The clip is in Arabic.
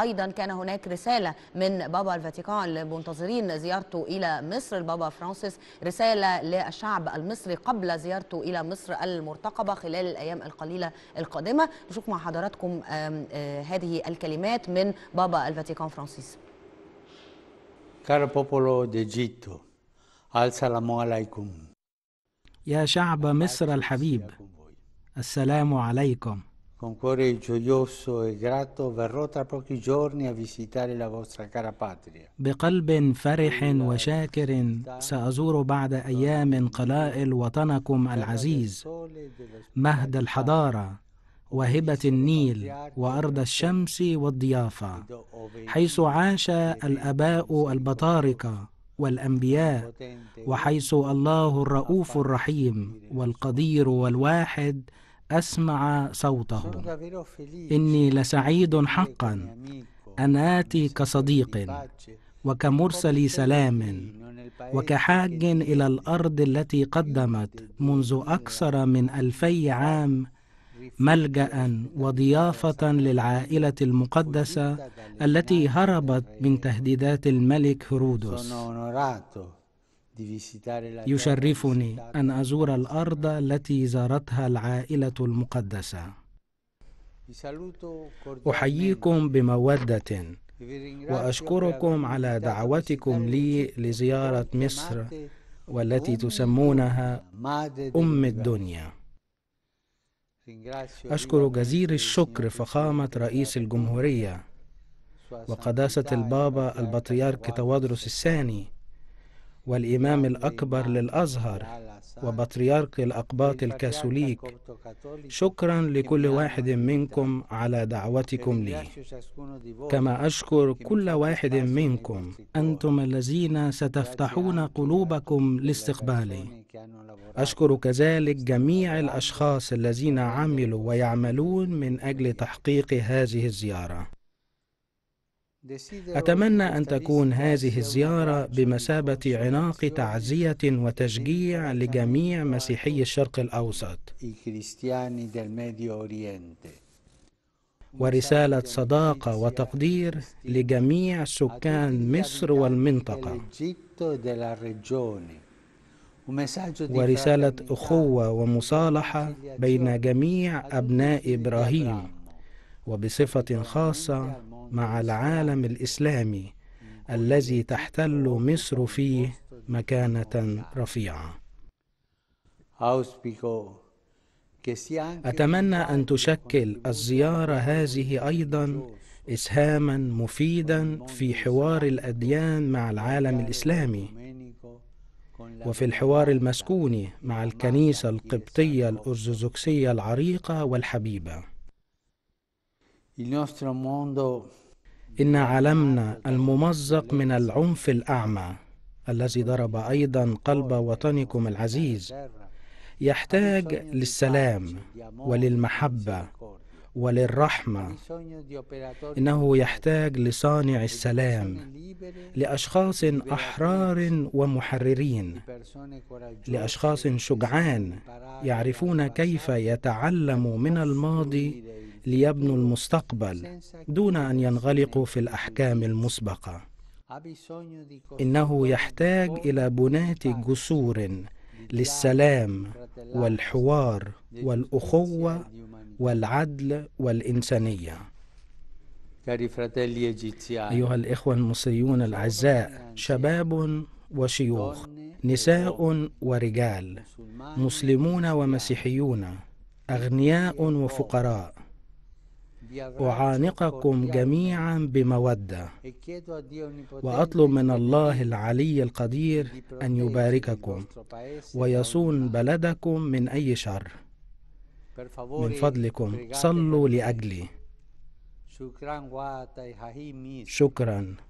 أيضا كان هناك رسالة من بابا الفاتيكان لمنتظرين زيارته إلى مصر البابا فرانسيس رسالة للشعب المصري قبل زيارته إلى مصر المرتقبة خلال الأيام القليلة القادمة نشوف مع حضراتكم آه، هذه الكلمات من بابا الفاتيكان فرانسيس يا شعب مصر الحبيب السلام عليكم Con cuore gioioso e grato verrò tra pochi giorni a visitare la vostra cara patria. بقلب فرح وشاكر سأزور بعد أيام قلائل وطنكم العزيز مهد الحضارة وهبة النيل وأرض الشمس والضيافة حيث عاش الأباء البطاركة والأنبياء وحيث الله الرؤوف الرحيم والقدير والواحد أسمع صوته إني لسعيد حقا أن آتي كصديق وكمرسل سلام وكحاج إلى الأرض التي قدمت منذ أكثر من ألفي عام ملجأ وضيافة للعائلة المقدسة التي هربت من تهديدات الملك هرودس. يشرفني أن أزور الأرض التي زارتها العائلة المقدسة أحييكم بمودة وأشكركم على دعوتكم لي لزيارة مصر والتي تسمونها أم الدنيا أشكر جزير الشكر فخامة رئيس الجمهورية وقداسة البابا البطريرك توادرس الثاني والإمام الأكبر للأزهر وبطريرك الأقباط الكاثوليك شكرا لكل واحد منكم على دعوتكم لي كما أشكر كل واحد منكم أنتم الذين ستفتحون قلوبكم لاستقبالي أشكر كذلك جميع الأشخاص الذين عملوا ويعملون من أجل تحقيق هذه الزيارة أتمنى أن تكون هذه الزيارة بمثابة عناق تعزية وتشجيع لجميع مسيحي الشرق الأوسط ورسالة صداقة وتقدير لجميع سكان مصر والمنطقة e ورسالة أخوة ومصالحة e بين جميع أبناء إبراهيم وبصفة خاصة مع العالم الإسلامي الذي تحتل مصر فيه مكانة رفيعة أتمنى أن تشكل الزيارة هذه أيضا إسهاما مفيدا في حوار الأديان مع العالم الإسلامي وفي الحوار المسكوني مع الكنيسة القبطية الأرثوذكسية العريقة والحبيبة إن عالمنا الممزق من العنف الأعمى الذي ضرب أيضا قلب وطنكم العزيز يحتاج للسلام وللمحبة وللرحمة إنه يحتاج لصانع السلام لأشخاص أحرار ومحررين لأشخاص شجعان يعرفون كيف يتعلموا من الماضي ليبنوا المستقبل دون ان ينغلقوا في الاحكام المسبقه انه يحتاج الى بناه جسور للسلام والحوار والاخوه والعدل والانسانيه ايها الاخوه المصريون الاعزاء شباب وشيوخ نساء ورجال مسلمون ومسيحيون اغنياء وفقراء أعانقكم جميعا بمودة وأطلب من الله العلي القدير أن يبارككم ويصون بلدكم من أي شر من فضلكم صلوا لأجلي شكرا